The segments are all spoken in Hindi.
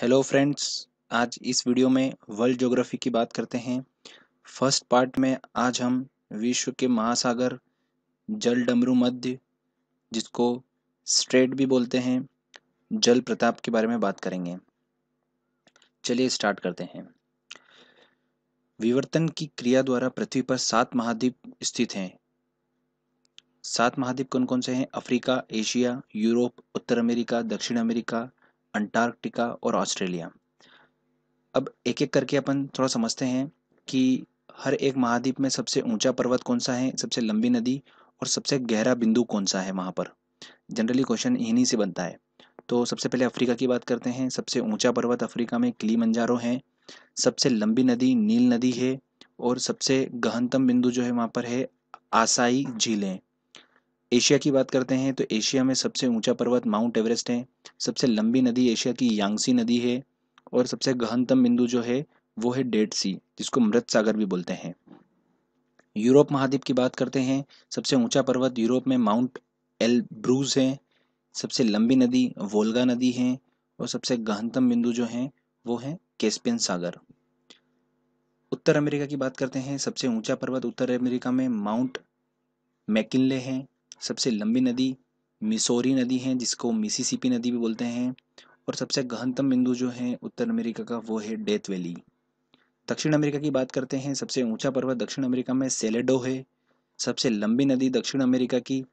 हेलो फ्रेंड्स आज इस वीडियो में वर्ल्ड ज्योग्राफी की बात करते हैं फर्स्ट पार्ट में आज हम विश्व के महासागर जल डमरू मध्य जिसको स्ट्रेट भी बोलते हैं जल प्रताप के बारे में बात करेंगे चलिए स्टार्ट करते हैं विवर्तन की क्रिया द्वारा पृथ्वी पर सात महाद्वीप स्थित हैं सात महाद्वीप कौन कौन से हैं अफ्रीका एशिया यूरोप उत्तर अमेरिका दक्षिण अमेरिका अंटार्कटिका और ऑस्ट्रेलिया अब एक एक करके अपन थोड़ा समझते हैं कि हर एक महाद्वीप में सबसे ऊंचा पर्वत कौन सा है सबसे लंबी नदी और सबसे गहरा बिंदु कौन सा है वहाँ पर जनरली क्वेश्चन इन्हीं से बनता है तो सबसे पहले अफ्रीका की बात करते हैं सबसे ऊंचा पर्वत अफ्रीका में किली मंजारो है सबसे लंबी नदी नील नदी है और सबसे गहनतम बिंदु जो है वहाँ पर है आसाई झीलें एशिया की बात करते हैं तो एशिया में सबसे ऊंचा पर्वत माउंट एवरेस्ट है सबसे लंबी नदी एशिया की यांगसी नदी है और सबसे गहनतम बिंदु जो है वो है डेड सी जिसको मृत सागर भी बोलते हैं यूरोप महाद्वीप की बात करते हैं सबसे ऊंचा पर्वत यूरोप में माउंट एल ब्रूज है सबसे लंबी नदी वोल्गा नदी है और सबसे गहनतम बिंदु जो है वो है केस्पियन सागर उत्तर अमेरिका की बात करते हैं सबसे ऊंचा पर्वत उत्तर अमेरिका में माउंट मैकिनले हैं सबसे लंबी नदी मिसोरी नदी है जिसको मिसिसिपी नदी भी बोलते हैं और सबसे गहनतम बिंदु जो है उत्तर अमेरिका का वो है डेथ वैली दक्षिण अमेरिका की बात करते हैं सबसे ऊंचा पर्वत दक्षिण अमेरिका में सेलेडो है सबसे लंबी नदी दक्षिण अमेरिका की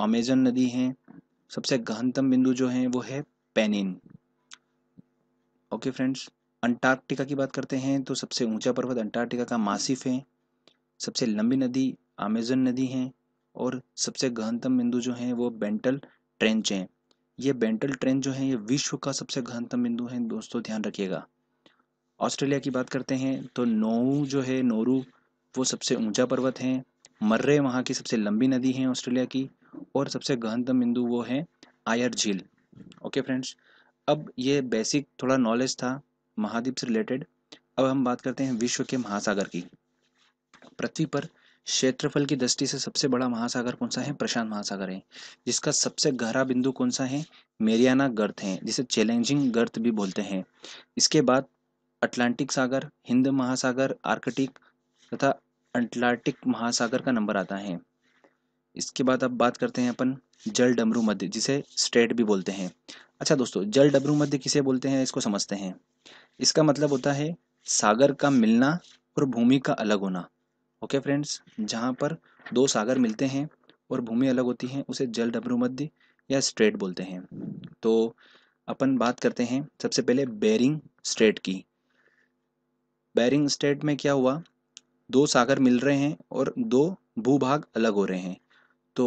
अमेजन नदी है सबसे गहनतम बिंदु जो है वो है पेनिन ओके फ्रेंड्स अंटार्कटिका की बात करते हैं तो सबसे ऊंचा पर्वत अंटार्कटिका का मासिफ है सबसे लंबी नदी अमेजन नदी है और सबसे गहनतम बिंदु जो है वो बेंटल ट्रेंच हैं ये बेंटल ट्रेंच जो है ये विश्व का सबसे गहनतम बिंदु है दोस्तों ध्यान रखिएगा ऑस्ट्रेलिया की बात करते हैं तो नोऊ जो है नोरू वो सबसे ऊंचा पर्वत है मर्रे वहाँ की सबसे लंबी नदी है ऑस्ट्रेलिया की और सबसे गहनतम बिंदु वो है आयर झील ओके फ्रेंड्स अब ये बेसिक थोड़ा नॉलेज था महाद्वीप से रिलेटेड अब हम बात करते हैं विश्व के महासागर की पृथ्वी पर क्षेत्रफल की दृष्टि से सबसे बड़ा महासागर कौन सा है प्रशांत महासागर है जिसका सबसे गहरा बिंदु कौन सा है मेरियाना गर्त है जिसे चैलेंजिंग गर्त भी बोलते हैं इसके बाद अटलांटिक सागर हिंद महासागर आर्कटिक तथा अटलांटिक महासागर का नंबर आता है इसके बाद अब बात करते हैं अपन जल डमरू मध्य जिसे स्टेट भी बोलते हैं अच्छा दोस्तों जल डमरू मध्य किसे बोलते हैं इसको समझते हैं इसका मतलब होता है सागर का मिलना और भूमि का अलग होना ओके फ्रेंड्स जहाँ पर दो सागर मिलते हैं और भूमि अलग होती है उसे जल डबरू मध्य या स्ट्रेट बोलते हैं तो अपन बात करते हैं सबसे पहले बेरिंग स्ट्रेट की बैरिंग स्टेट में क्या हुआ दो सागर मिल रहे हैं और दो भूभाग अलग हो रहे हैं तो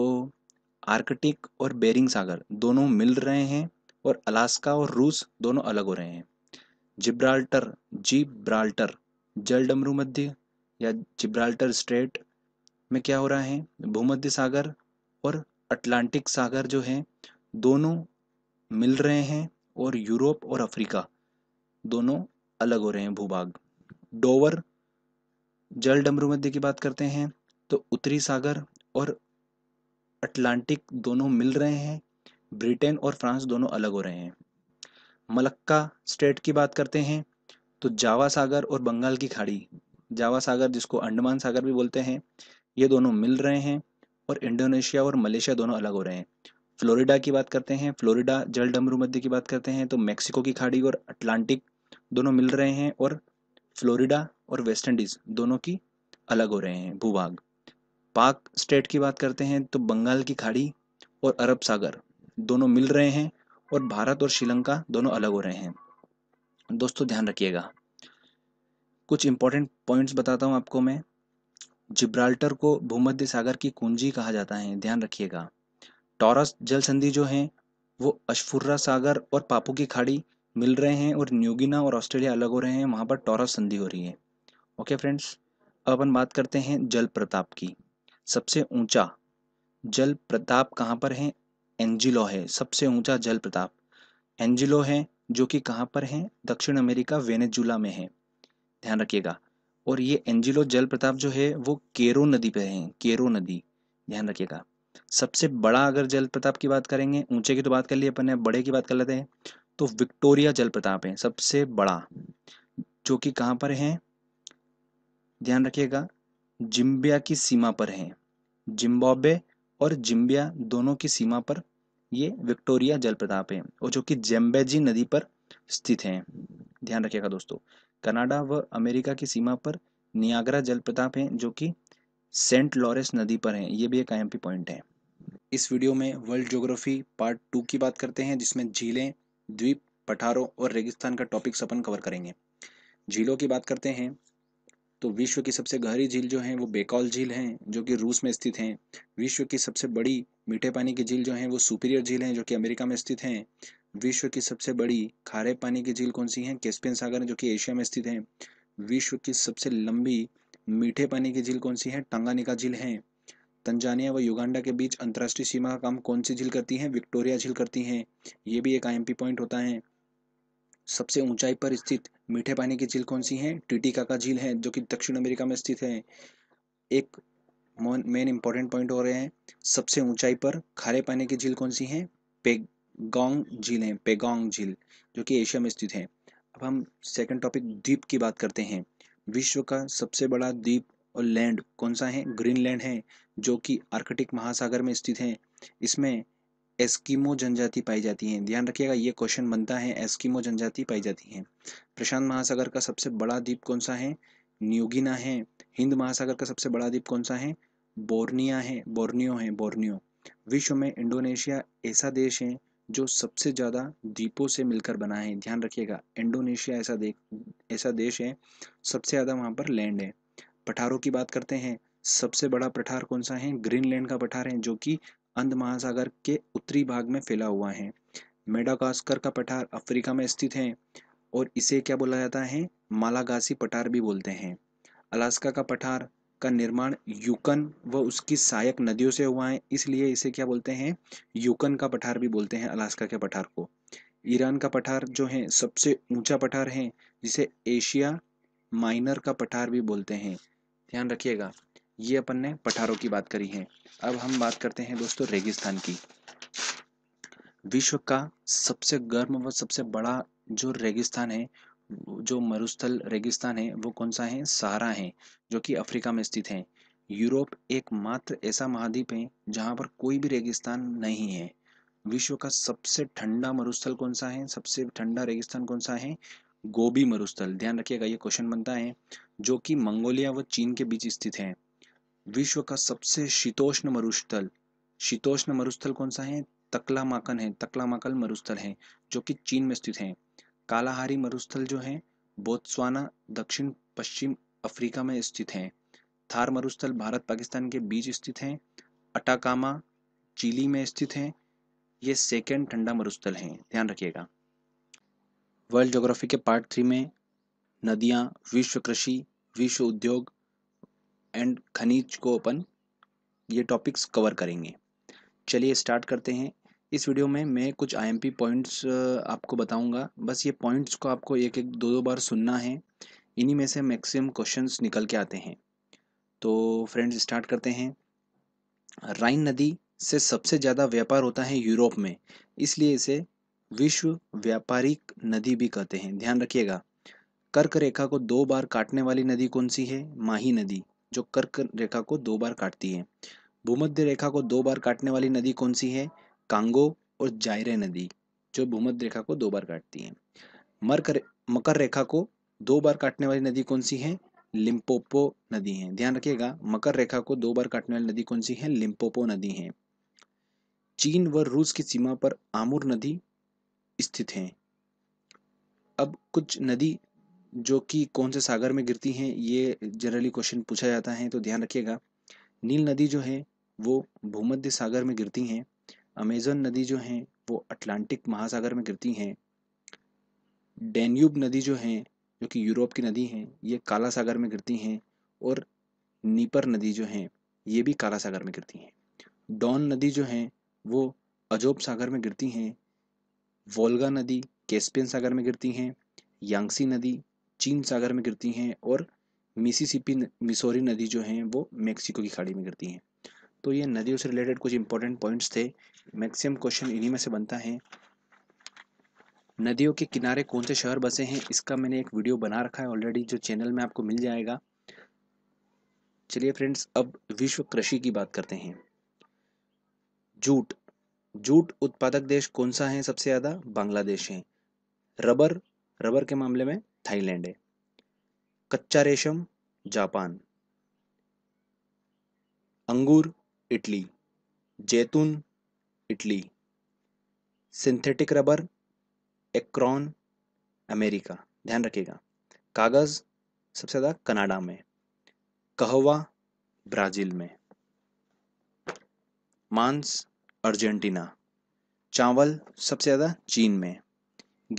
आर्कटिक और बेरिंग सागर दोनों मिल रहे हैं और अलास्का और रूस दोनों अलग हो रहे हैं जिब्राल्टर जिब्राल्टर जल डमरू मध्य या जिब्राल्टर स्ट्रेट में क्या हो रहा है भूमध्य सागर और अटलांटिक सागर जो है दोनों मिल रहे हैं और यूरोप और अफ्रीका दोनों अलग हो रहे हैं भूभाग डोवर जल डमरू मध्य की बात करते हैं तो उत्तरी सागर और अटलांटिक दोनों मिल रहे हैं ब्रिटेन और फ्रांस दोनों अलग हो रहे हैं मलक्का स्टेट की बात करते हैं तो जावा सागर और बंगाल की खाड़ी जावा सागर जिसको अंडमान सागर भी बोलते हैं ये दोनों मिल रहे हैं और इंडोनेशिया और मलेशिया दोनों अलग हो रहे हैं फ्लोरिडा की बात करते हैं फ्लोरिडा जल डमरू मध्य की बात करते हैं तो मेक्सिको की खाड़ी और अटलांटिक दोनों मिल रहे हैं और फ्लोरिडा और वेस्ट इंडीज़ दोनों की अलग हो रहे हैं भूभाग पाक स्टेट की बात करते हैं तो बंगाल की खाड़ी और अरब सागर दोनों मिल रहे हैं और भारत और श्रीलंका दोनों अलग हो रहे हैं दोस्तों ध्यान रखिएगा कुछ इंपॉर्टेंट पॉइंट्स बताता हूँ आपको मैं जिब्राल्टर को भूमध्य सागर की कुंजी कहा जाता है ध्यान रखिएगा टॉरस जल संधि जो है वो अशफुर्रा सागर और पापू की खाड़ी मिल रहे हैं और न्यूगिना और ऑस्ट्रेलिया अलग हो रहे हैं वहाँ पर टॉरस संधि हो रही है ओके फ्रेंड्स अब अपन बात करते हैं जल प्रताप की सबसे ऊंचा जल प्रताप कहाँ पर है एंजिलो है सबसे ऊंचा जल प्रताप एंजिलो है जो कि कहाँ पर है दक्षिण अमेरिका वेनेजुला में है ध्यान रखिएगा और ये एंजिलो जल प्रताप जो है वो केरो नदी पे है केरो नदी ध्यान रखिएगा सबसे बड़ा अगर जल प्रताप की बात करेंगे ऊंचे की तो बात कर ली अपन ने बड़े की बात कर लेते हैं तो विक्टोरिया जल प्रताप है सबसे बड़ा जो कि कहाँ पर है ध्यान रखिएगा जिम्बिया की सीमा पर है जिम्बाब्वे और जिम्बिया दोनों की सीमा पर ये विक्टोरिया जल प्रताप है और जो कि जेम्बेजी नदी पर स्थित है ध्यान रखिएगा दोस्तों कनाडा व अमेरिका की सीमा पर नियाग्रा प्रताप हैं जो कि सेंट लॉरेंस नदी पर हैं ये भी एक आई पॉइंट है इस वीडियो में वर्ल्ड ज्योग्राफी पार्ट टू की बात करते हैं जिसमें झीलें द्वीप पठारों और रेगिस्तान का टॉपिक्स अपन कवर करेंगे झीलों की बात करते हैं तो विश्व की सबसे गहरी झील जो है वो बेकॉल झील है जो कि रूस में स्थित हैं विश्व की सबसे बड़ी मीठे पानी की झील जो है वो सुपीरियर झील हैं जो कि अमेरिका में स्थित हैं विश्व की सबसे बड़ी खारे पानी की झील कौन सी है केस्पियन सागर जो कि एशिया में स्थित है विश्व की सबसे लंबी मीठे पानी की झील कौन सी है टंगानिका झील है तंजानिया व युगांडा के बीच अंतर्राष्ट्रीय सीमा का काम कौन सी झील करती है विक्टोरिया झील करती है ये भी एक आईएमपी पॉइंट होता है सबसे ऊंचाई पर स्थित मीठे पानी की झील कौन सी है टिटिकाका झील है जो कि दक्षिण अमेरिका में स्थित है एक मेन इंपॉर्टेंट पॉइंट हो रहे हैं सबसे ऊंचाई पर खारे पानी की झील कौन सी है पेग गोंग झील हैं पेगोंग झील जो कि एशिया में स्थित है अब हम सेकंड टॉपिक द्वीप की बात करते हैं विश्व का सबसे बड़ा द्वीप और लैंड कौन सा है ग्रीनलैंड है जो कि आर्कटिक महासागर में स्थित है इसमें एस्किमो जनजाति पाई जाती है ध्यान रखिएगा ये क्वेश्चन बनता है एस्किमो जनजाति पाई जाती है प्रशांत महासागर का सबसे बड़ा द्वीप कौन सा है न्यूगिना है हिंद महासागर का सबसे बड़ा द्वीप कौन सा है बोर्निया है बोर्नियो है बोर्नियो विश्व में इंडोनेशिया ऐसा देश है जो सबसे ज़्यादा द्वीपों से मिलकर बना है ध्यान रखिएगा इंडोनेशिया ऐसा देख ऐसा देश है सबसे ज़्यादा वहाँ पर लैंड है पठारों की बात करते हैं सबसे बड़ा पठार कौन सा है ग्रीनलैंड का पठार है जो कि अंध महासागर के उत्तरी भाग में फैला हुआ है मेडागास्कर का पठार अफ्रीका में स्थित है और इसे क्या बोला जाता है मालागासी पठार भी बोलते हैं अलास्का का पठार का निर्माण युकन व उसकी सहायक नदियों से हुआ है इसलिए इसे क्या बोलते हैं युकन का पठार भी बोलते हैं अलास्का के पठार को ईरान का पठार जो है सबसे ऊंचा पठार है जिसे एशिया माइनर का पठार भी बोलते हैं ध्यान रखिएगा ये अपन ने पठारों की बात करी है अब हम बात करते हैं दोस्तों रेगिस्तान की विश्व का सबसे गर्म व सबसे बड़ा जो रेगिस्तान है जो मरुस्थल रेगिस्तान है वो कौन सा है सहारा है जो कि अफ्रीका में स्थित है यूरोप एकमात्र ऐसा महाद्वीप है जहाँ पर कोई भी रेगिस्तान नहीं है विश्व का सबसे ठंडा मरुस्थल कौन सा है सबसे ठंडा रेगिस्तान कौन सा है गोबी मरुस्थल ध्यान रखिएगा ये क्वेश्चन बनता है जो कि मंगोलिया व चीन के बीच स्थित है विश्व का सबसे शीतोष्ण मरुस्थल शीतोष्ण मरुस्थल कौन सा है तकला माकन है तकला माकल मरुस्थल है जो कि चीन में स्थित है कालाहारी मरुस्थल जो हैं बोत्सवाना दक्षिण पश्चिम अफ्रीका में स्थित हैं थार मरुस्थल भारत पाकिस्तान के बीच स्थित हैं अटाकामा चिली में स्थित हैं ये सेकेंड ठंडा मरुस्थल हैं ध्यान रखिएगा वर्ल्ड जोग्राफी के पार्ट थ्री में नदियाँ विश्व कृषि विश्व उद्योग एंड खनिज को अपन ये टॉपिक्स कवर करेंगे चलिए स्टार्ट करते हैं इस वीडियो में मैं कुछ आईएमपी पॉइंट्स आपको बताऊंगा बस ये पॉइंट्स को आपको एक एक दो दो बार सुनना है इन्हीं में से मैक्सिमम क्वेश्चंस निकल के आते हैं तो फ्रेंड्स स्टार्ट करते हैं राइन नदी से सबसे ज़्यादा व्यापार होता है यूरोप में इसलिए इसे विश्व व्यापारिक नदी भी कहते हैं ध्यान रखिएगा कर्क रेखा को दो बार काटने वाली नदी कौन सी है माही नदी जो कर्क रेखा को दो बार काटती है भूमध्य रेखा को दो बार काटने वाली नदी कौन सी है कांगो और जायरे नदी जो भूमध्य रेखा को दो बार काटती है मकर मकर रेखा को दो बार काटने वाली नदी कौन सी है लिम्पोपो नदी है ध्यान रखिएगा मकर रेखा को दो बार काटने वाली नदी कौन सी है लिम्पोपो नदी है चीन व रूस की सीमा पर आमूर नदी स्थित है अब कुछ नदी जो कि कौन से सागर में गिरती हैं ये जनरली क्वेश्चन पूछा जाता है तो ध्यान रखिएगा नील नदी जो है वो भूमध्य सागर में गिरती हैं अमेज़न नदी जो हैं वो अटलांटिक महासागर में गिरती हैं डेन्यूब नदी जो हैं जो कि यूरोप की नदी हैं ये काला सागर में गिरती हैं और नीपर नदी जो हैं ये भी काला सागर में गिरती हैं डॉन नदी जो हैं वो अजोब सागर में गिरती हैं वोल्गा नदी कैस्पियन सागर में गिरती हैं यांगसी नदी चीन सागर में गिरती हैं और मिसिसिपी मिसोरी नदी जो हैं वो मेक्सिको की खाड़ी में गिरती हैं तो ये नदियों से रिलेटेड कुछ इंपॉर्टेंट पॉइंट्स थे मैक्सिमम क्वेश्चन इन्हीं में से बनता है नदियों के किनारे कौन से शहर बसे हैं इसका मैंने एक वीडियो बना रखा है ऑलरेडी जो चैनल में आपको मिल जाएगा चलिए फ्रेंड्स अब विश्व कृषि की बात करते हैं जूट जूट उत्पादक देश कौन सा है सबसे ज़्यादा बांग्लादेश है रबर रबर के मामले में थाईलैंड है कच्चा रेशम जापान अंगूर इटली जैतून Italy synthetic rubber Akron America ध्यान रखिएगा कागज़ सबसे ज़्यादा कनाडा में कहवा ब्राज़ील में मांस अर्जेंटीना चावल सबसे ज़्यादा चीन में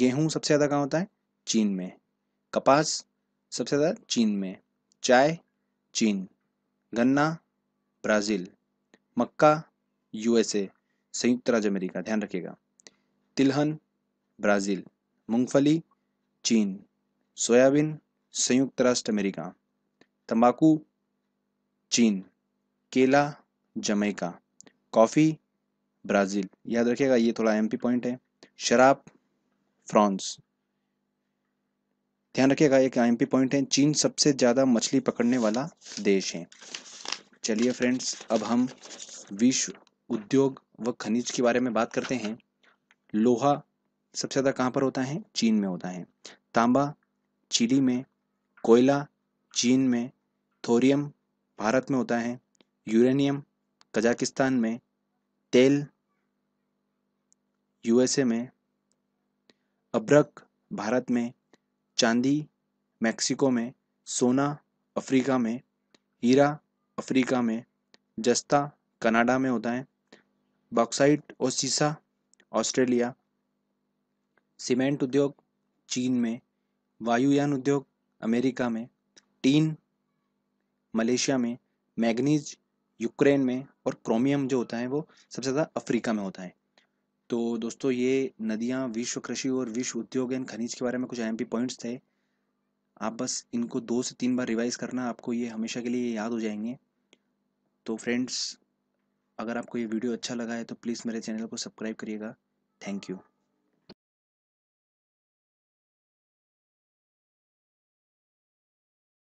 गेहूं सबसे ज़्यादा कहाँ होता है चीन में कपास सबसे ज़्यादा चीन में चाय चीन गन्ना ब्राज़ील मक्का यूएसए संयुक्त राज्य अमेरिका ध्यान रखिएगा तिलहन ब्राज़ील मूंगफली चीन सोयाबीन संयुक्त राष्ट्र अमेरिका तंबाकू चीन केला जमैका कॉफ़ी ब्राज़ील याद रखिएगा ये थोड़ा एमपी पॉइंट है शराब फ्रांस ध्यान रखिएगा एक एमपी पॉइंट है चीन सबसे ज़्यादा मछली पकड़ने वाला देश है चलिए फ्रेंड्स अब हम विश्व उद्योग व खनिज के बारे में बात करते हैं लोहा सबसे ज़्यादा कहाँ पर होता है चीन में होता है तांबा चिली में कोयला चीन में थोरियम भारत में होता है यूरेनियम कजाकिस्तान में तेल यूएसए में अब्रक भारत में चांदी मैक्सिको में सोना अफ्रीका में हीरा अफ्रीका में जस्ता कनाडा में होता है बॉक्साइट और सीसा ऑस्ट्रेलिया सीमेंट उद्योग चीन में वायुयान उद्योग अमेरिका में टीन मलेशिया में मैग्नीज यूक्रेन में और क्रोमियम जो होता है वो सबसे ज़्यादा अफ्रीका में होता है तो दोस्तों ये नदियाँ विश्व कृषि और विश्व उद्योग एंड खनिज के बारे में कुछ अहम पॉइंट्स थे आप बस इनको दो से तीन बार रिवाइज़ करना आपको ये हमेशा के लिए याद हो जाएंगे तो फ्रेंड्स अगर आपको ये वीडियो अच्छा लगा है तो प्लीज़ मेरे चैनल को सब्सक्राइब करिएगा थैंक यू